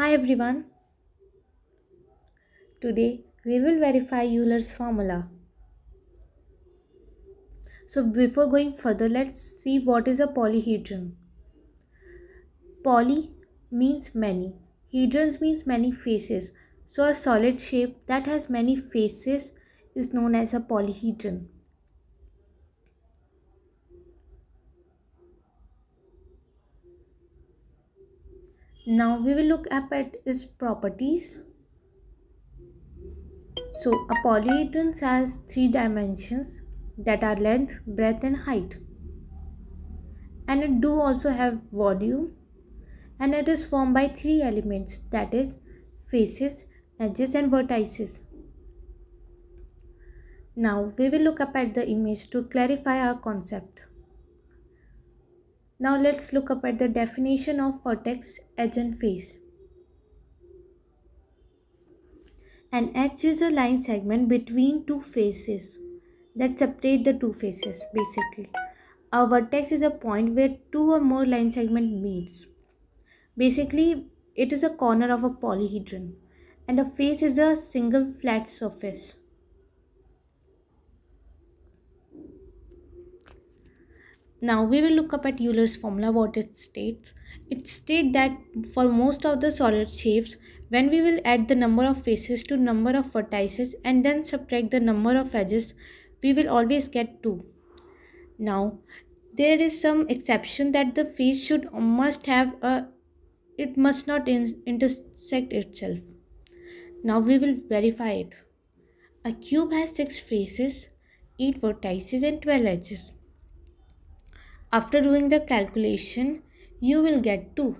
Hi everyone. Today we will verify Euler's formula. So before going further let's see what is a polyhedron. Poly means many. Hedrons means many faces. So a solid shape that has many faces is known as a polyhedron now we will look up at its properties so a polyhedron has three dimensions that are length breadth and height and it do also have volume and it is formed by three elements that is faces edges and vertices now we will look up at the image to clarify our concept now let's look up at the definition of vertex, edge and face. An edge is a line segment between two faces that separate the two faces basically. A vertex is a point where two or more line segments meets. Basically, it is a corner of a polyhedron and a face is a single flat surface. Now we will look up at Euler's formula what it states. It states that for most of the solid shapes, when we will add the number of faces to number of vertices and then subtract the number of edges, we will always get 2. Now there is some exception that the face should uh, must have a it must not in, intersect itself. Now we will verify it. A cube has 6 faces, 8 vertices and 12 edges. After doing the calculation, you will get 2.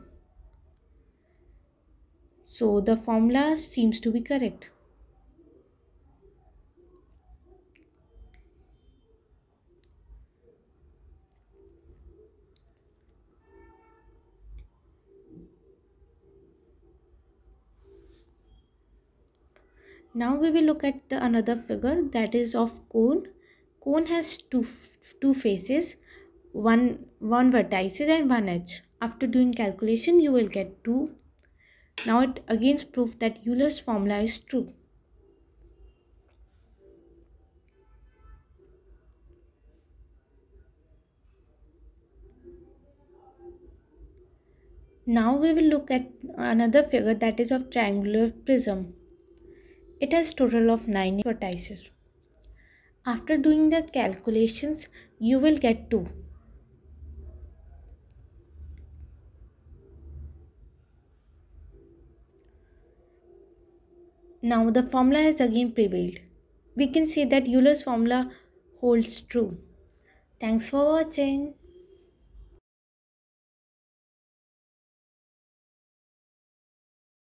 So the formula seems to be correct. Now we will look at the another figure that is of cone. Cone has two, two faces one, 1 vertices and 1 edge. After doing calculation, you will get 2. Now it again proves that Euler's formula is true. Now we will look at another figure that is of triangular prism. It has total of 9 vertices. After doing the calculations, you will get 2. Now the formula has again prevailed. We can say that Euler's formula holds true. Thanks for watching.